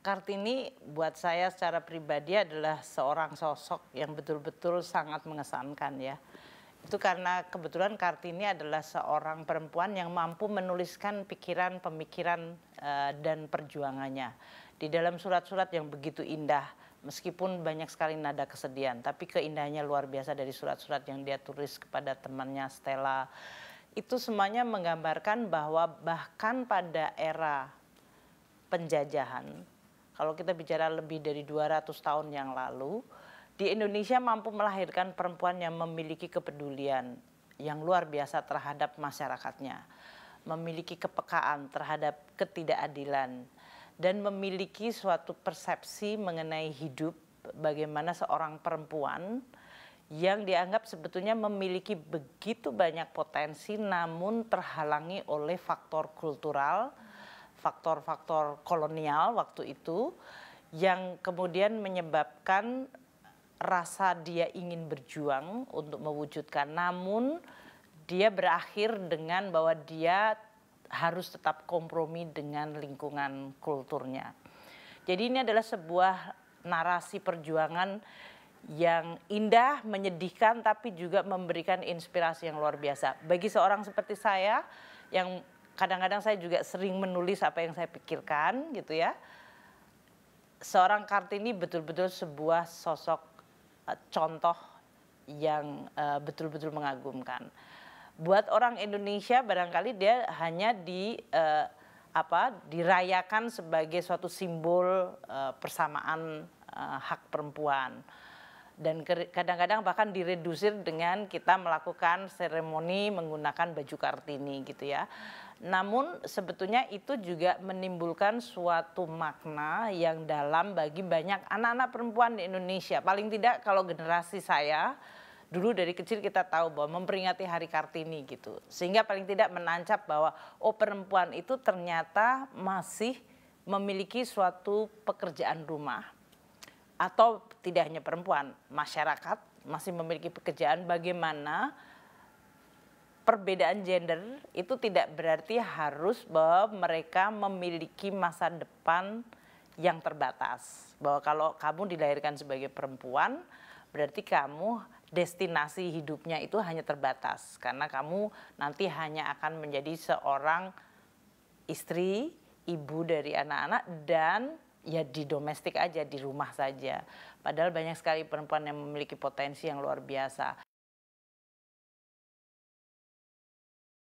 Kartini buat saya secara pribadi adalah seorang sosok yang betul-betul sangat mengesankan ya. Itu karena kebetulan Kartini adalah seorang perempuan yang mampu menuliskan pikiran, pemikiran, eh, dan perjuangannya. Di dalam surat-surat yang begitu indah, meskipun banyak sekali nada kesedihan, tapi keindahannya luar biasa dari surat-surat yang dia tulis kepada temannya Stella. Itu semuanya menggambarkan bahwa bahkan pada era penjajahan, kalau kita bicara lebih dari 200 tahun yang lalu, di Indonesia mampu melahirkan perempuan yang memiliki kepedulian yang luar biasa terhadap masyarakatnya, memiliki kepekaan terhadap ketidakadilan, dan memiliki suatu persepsi mengenai hidup bagaimana seorang perempuan yang dianggap sebetulnya memiliki begitu banyak potensi namun terhalangi oleh faktor kultural, faktor-faktor kolonial waktu itu yang kemudian menyebabkan rasa dia ingin berjuang untuk mewujudkan namun dia berakhir dengan bahwa dia harus tetap kompromi dengan lingkungan kulturnya. Jadi ini adalah sebuah narasi perjuangan yang indah, menyedihkan tapi juga memberikan inspirasi yang luar biasa. Bagi seorang seperti saya yang kadang-kadang saya juga sering menulis apa yang saya pikirkan gitu ya. Seorang Kartini betul-betul sebuah sosok eh, contoh yang eh, betul-betul mengagumkan. Buat orang Indonesia barangkali dia hanya di uh, apa dirayakan sebagai suatu simbol uh, persamaan uh, hak perempuan dan kadang-kadang bahkan diredusir dengan kita melakukan seremoni menggunakan baju kartini gitu ya. Namun sebetulnya itu juga menimbulkan suatu makna yang dalam bagi banyak anak-anak perempuan di Indonesia. Paling tidak kalau generasi saya dulu dari kecil kita tahu bahwa memperingati Hari Kartini gitu. Sehingga paling tidak menancap bahwa oh perempuan itu ternyata masih memiliki suatu pekerjaan rumah, atau tidak hanya perempuan, masyarakat masih memiliki pekerjaan bagaimana perbedaan gender itu tidak berarti harus bahwa mereka memiliki masa depan yang terbatas. Bahwa kalau kamu dilahirkan sebagai perempuan, berarti kamu destinasi hidupnya itu hanya terbatas karena kamu nanti hanya akan menjadi seorang istri, ibu dari anak-anak dan ya di domestik aja di rumah saja padahal banyak sekali perempuan yang memiliki potensi yang luar biasa